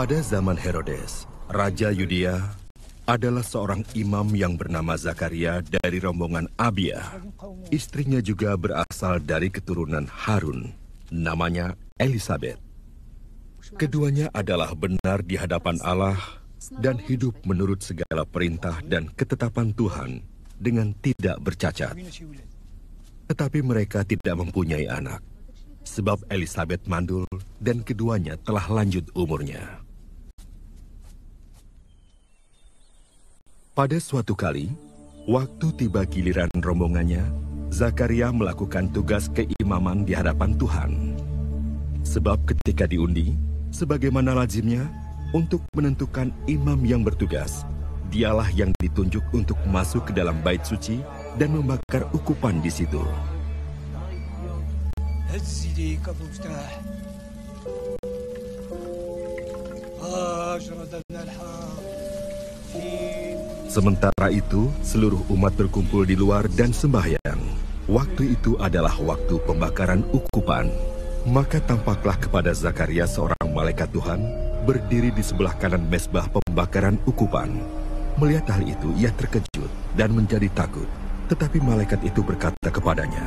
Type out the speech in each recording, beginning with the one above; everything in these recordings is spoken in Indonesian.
Pada zaman Herodes, Raja Yudea adalah seorang imam yang bernama Zakaria dari rombongan Abia. Istrinya juga berasal dari keturunan Harun, namanya Elizabeth. Keduanya adalah benar di hadapan Allah dan hidup menurut segala perintah dan ketetapan Tuhan dengan tidak bercacat. Tetapi mereka tidak mempunyai anak, sebab Elizabeth mandul dan keduanya telah lanjut umurnya. Pada suatu kali, waktu tiba giliran rombongannya, Zakaria melakukan tugas keimaman di hadapan Tuhan. Sebab ketika diundi, sebagaimana lazimnya, untuk menentukan imam yang bertugas, dialah yang ditunjuk untuk masuk ke dalam bait suci dan membakar ukupan di situ. Sementara itu, seluruh umat berkumpul di luar dan sembahyang. Waktu itu adalah waktu pembakaran ukupan. Maka tampaklah kepada Zakaria seorang malaikat Tuhan berdiri di sebelah kanan mesbah pembakaran ukupan. Melihat hal itu, ia terkejut dan menjadi takut. Tetapi malaikat itu berkata kepadanya,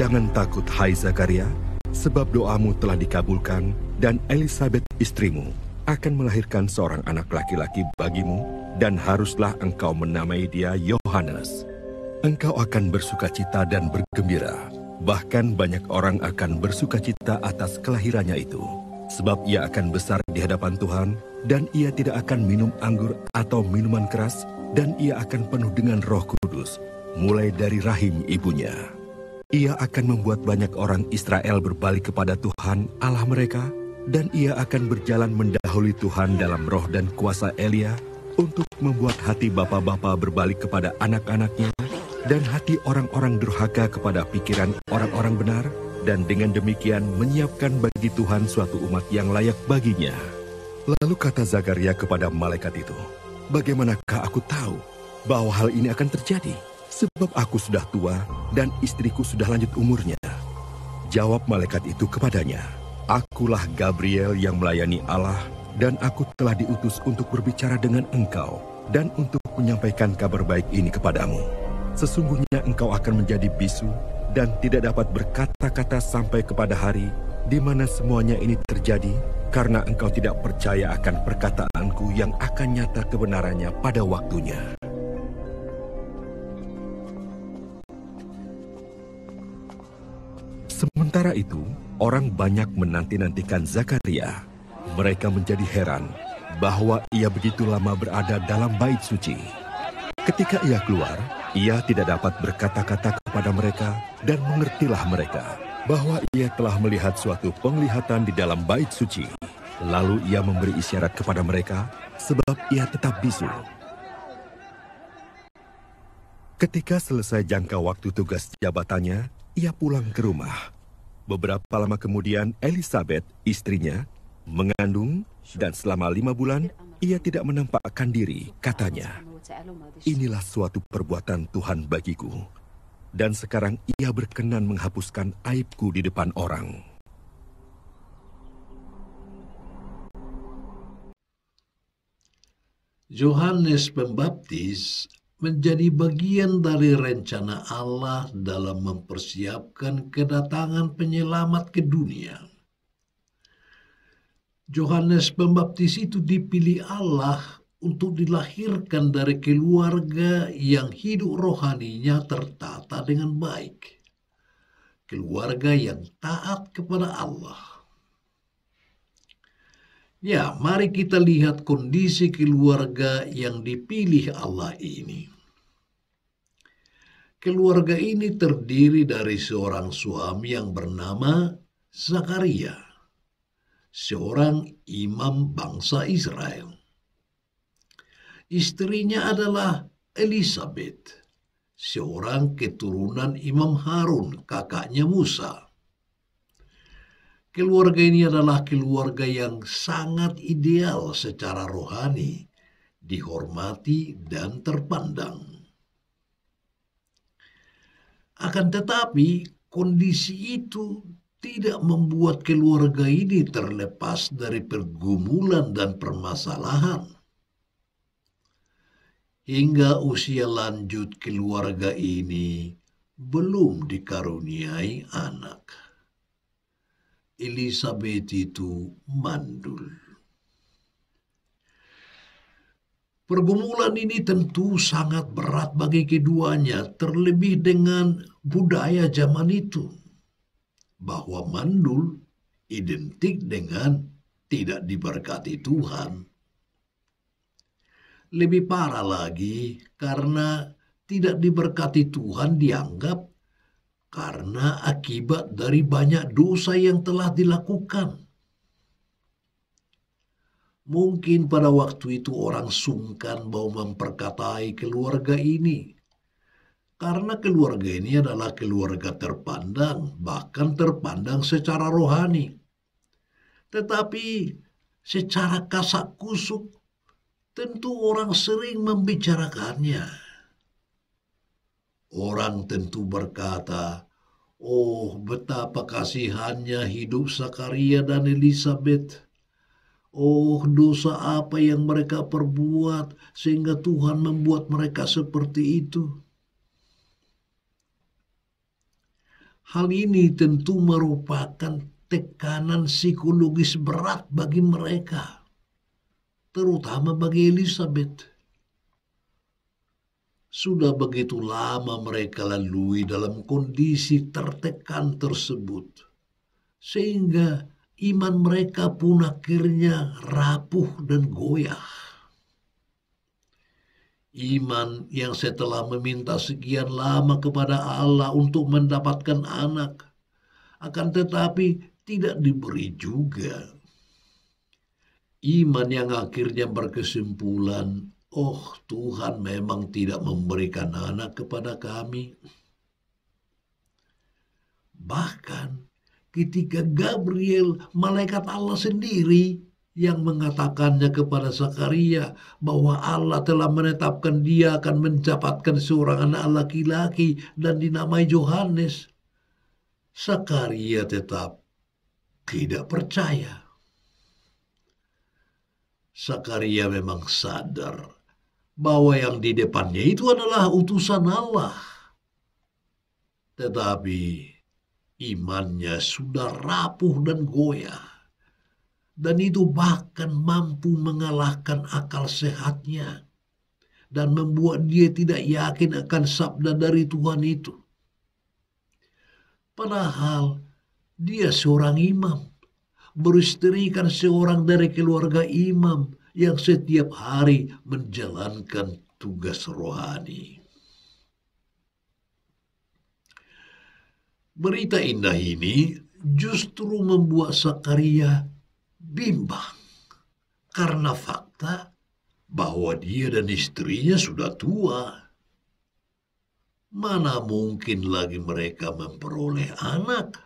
Jangan takut, hai Zakaria, sebab doamu telah dikabulkan dan Elisabeth istrimu akan melahirkan seorang anak laki-laki bagimu dan haruslah engkau menamai dia Yohanes. Engkau akan bersuka cita dan bergembira. Bahkan banyak orang akan bersuka cita atas kelahirannya itu. Sebab ia akan besar di hadapan Tuhan dan ia tidak akan minum anggur atau minuman keras dan ia akan penuh dengan roh kudus mulai dari rahim ibunya. Ia akan membuat banyak orang Israel berbalik kepada Tuhan Allah mereka dan ia akan berjalan mendahului Tuhan dalam roh dan kuasa Elia untuk membuat hati bapa-bapa berbalik kepada anak-anaknya dan hati orang-orang durhaka kepada pikiran orang-orang benar dan dengan demikian menyiapkan bagi Tuhan suatu umat yang layak baginya. Lalu kata Zakaria kepada malaikat itu, Bagaimanakah aku tahu bahwa hal ini akan terjadi? Sebab aku sudah tua dan istriku sudah lanjut umurnya. Jawab malaikat itu kepadanya, Akulah Gabriel yang melayani Allah dan aku telah diutus untuk berbicara dengan engkau dan untuk menyampaikan kabar baik ini kepadamu. Sesungguhnya engkau akan menjadi bisu dan tidak dapat berkata-kata sampai kepada hari di mana semuanya ini terjadi karena engkau tidak percaya akan perkataanku yang akan nyata kebenarannya pada waktunya. Sementara itu, orang banyak menanti-nantikan Zakaria. Mereka menjadi heran bahwa ia begitu lama berada dalam bait suci. Ketika ia keluar, ia tidak dapat berkata-kata kepada mereka dan mengertilah mereka bahwa ia telah melihat suatu penglihatan di dalam bait suci. Lalu ia memberi isyarat kepada mereka sebab ia tetap bisu. Ketika selesai jangka waktu tugas jabatannya, ia pulang ke rumah. Beberapa lama kemudian, Elizabeth, istrinya, mengandung dan selama lima bulan ia tidak menampakkan diri, katanya. Inilah suatu perbuatan Tuhan bagiku. Dan sekarang ia berkenan menghapuskan aibku di depan orang. Yohanes Pembaptis menjadi bagian dari rencana Allah dalam mempersiapkan kedatangan penyelamat ke dunia. Yohanes Pembaptis itu dipilih Allah untuk dilahirkan dari keluarga yang hidup rohaninya tertata dengan baik. Keluarga yang taat kepada Allah. Ya, mari kita lihat kondisi keluarga yang dipilih Allah ini keluarga ini terdiri dari seorang suami yang bernama Zakaria, seorang imam bangsa Israel. Istrinya adalah Elizabeth, seorang keturunan Imam Harun, kakaknya Musa. Keluarga ini adalah keluarga yang sangat ideal secara rohani, dihormati, dan terpandang. Akan tetapi kondisi itu tidak membuat keluarga ini terlepas dari pergumulan dan permasalahan. Hingga usia lanjut keluarga ini belum dikaruniai anak. Elizabeth itu mandul. Pergumulan ini tentu sangat berat bagi keduanya, terlebih dengan budaya zaman itu bahwa mandul identik dengan tidak diberkati Tuhan. Lebih parah lagi karena tidak diberkati Tuhan dianggap karena akibat dari banyak dosa yang telah dilakukan. Mungkin pada waktu itu orang sungkan mau memperkatai keluarga ini karena keluarga ini adalah keluarga terpandang, bahkan terpandang secara rohani. Tetapi secara kasak kusuk, tentu orang sering membicarakannya. Orang tentu berkata, Oh, betapa kasihannya hidup Sakaria dan Elizabeth. Oh, dosa apa yang mereka perbuat sehingga Tuhan membuat mereka seperti itu? Hal ini tentu merupakan tekanan psikologis berat bagi mereka, terutama bagi Elizabeth. Sudah begitu lama mereka lalui dalam kondisi tertekan tersebut, sehingga iman mereka pun akhirnya rapuh dan goyah. Iman yang saya telah meminta sekian lama kepada Allah untuk mendapatkan anak, akan tetapi tidak diberi juga. Iman yang akhirnya berkesimpulan, oh Tuhan memang tidak memberikan anak kepada kami. Bahkan ketika Gabriel, malaikat Allah sendiri, yang mengatakannya kepada Zakaria bahwa Allah telah menetapkan dia akan mencapatkan seorang anak laki-laki dan dinamai Yohanes. Zakaria tetap tidak percaya. Zakaria memang sadar bahwa yang di depannya itu adalah utusan Allah. Tetapi imannya sudah rapuh dan goyah dan itu bahkan mampu mengalahkan akal sehatnya dan membuat dia tidak yakin akan sabda dari Tuhan itu. Padahal dia seorang imam, beristerikan seorang dari keluarga imam yang setiap hari menjalankan tugas rohani. Berita indah ini justru membuat Sakaria bimbang karena fakta bahwa dia dan istrinya sudah tua. Mana mungkin lagi mereka memperoleh anak?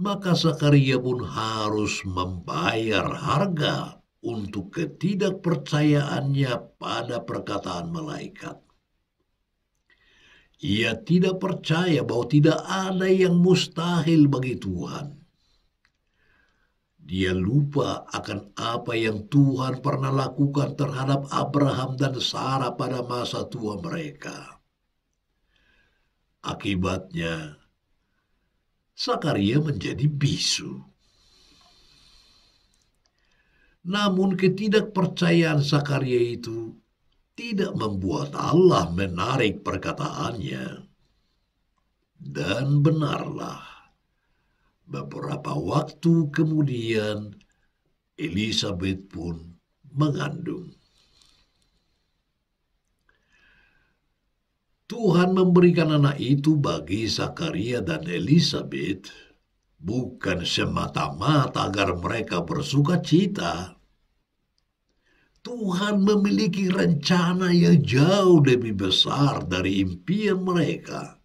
Maka Zakaria pun harus membayar harga untuk ketidakpercayaannya pada perkataan malaikat. Ia tidak percaya bahwa tidak ada yang mustahil bagi Tuhan dia lupa akan apa yang Tuhan pernah lakukan terhadap Abraham dan Sarah pada masa tua mereka. Akibatnya, Sakaria menjadi bisu. Namun ketidakpercayaan Sakaria itu tidak membuat Allah menarik perkataannya. Dan benarlah, Beberapa waktu kemudian, Elizabeth pun mengandung. Tuhan memberikan anak itu bagi Zakaria dan Elizabeth bukan semata-mata agar mereka bersuka cita. Tuhan memiliki rencana yang jauh lebih besar dari impian mereka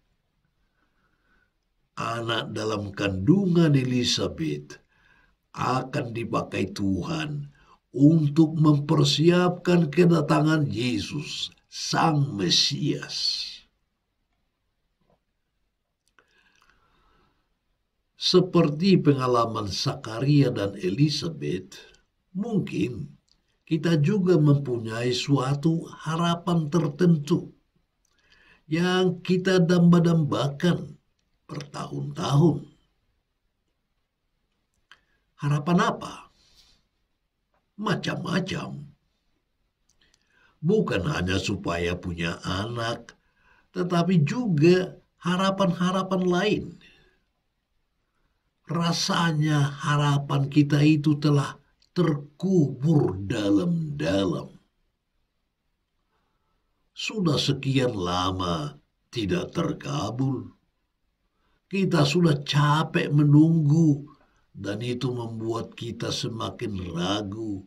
anak dalam kandungan Elizabeth akan dipakai Tuhan untuk mempersiapkan kedatangan Yesus, Sang Mesias. Seperti pengalaman Sakaria dan Elizabeth, mungkin kita juga mempunyai suatu harapan tertentu yang kita dambakan bertahun-tahun. Harapan apa? Macam-macam. Bukan hanya supaya punya anak, tetapi juga harapan-harapan lain. Rasanya harapan kita itu telah terkubur dalam-dalam. Sudah sekian lama tidak terkabul kita sudah capek menunggu dan itu membuat kita semakin ragu.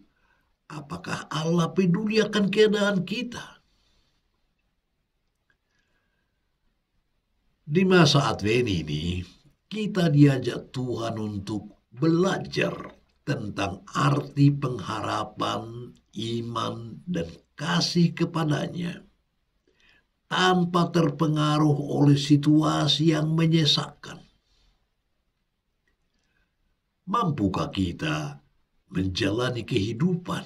Apakah Allah peduli akan keadaan kita? Di masa Advent ini, kita diajak Tuhan untuk belajar tentang arti pengharapan, iman, dan kasih kepadanya tanpa terpengaruh oleh situasi yang menyesakkan. Mampukah kita menjalani kehidupan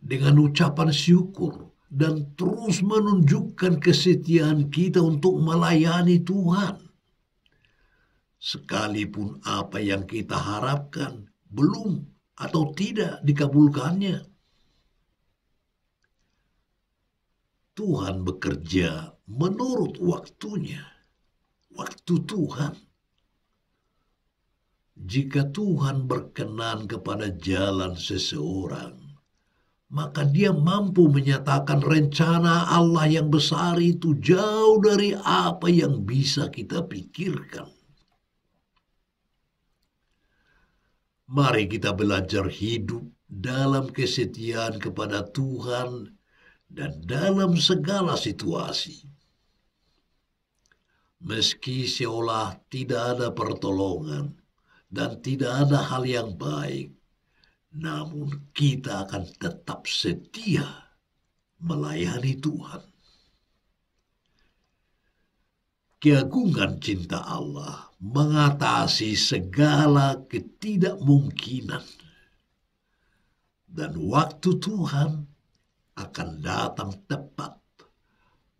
dengan ucapan syukur dan terus menunjukkan kesetiaan kita untuk melayani Tuhan? Sekalipun apa yang kita harapkan belum atau tidak dikabulkannya Tuhan bekerja menurut waktunya, waktu Tuhan. Jika Tuhan berkenan kepada jalan seseorang, maka dia mampu menyatakan rencana Allah yang besar itu jauh dari apa yang bisa kita pikirkan. Mari kita belajar hidup dalam kesetiaan kepada Tuhan dan dalam segala situasi. Meski seolah tidak ada pertolongan dan tidak ada hal yang baik, namun kita akan tetap setia melayani Tuhan. Keagungan cinta Allah mengatasi segala ketidakmungkinan, dan waktu Tuhan akan datang tepat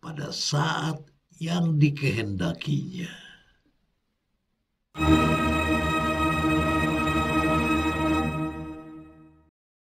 pada saat yang dikehendakinya. thank you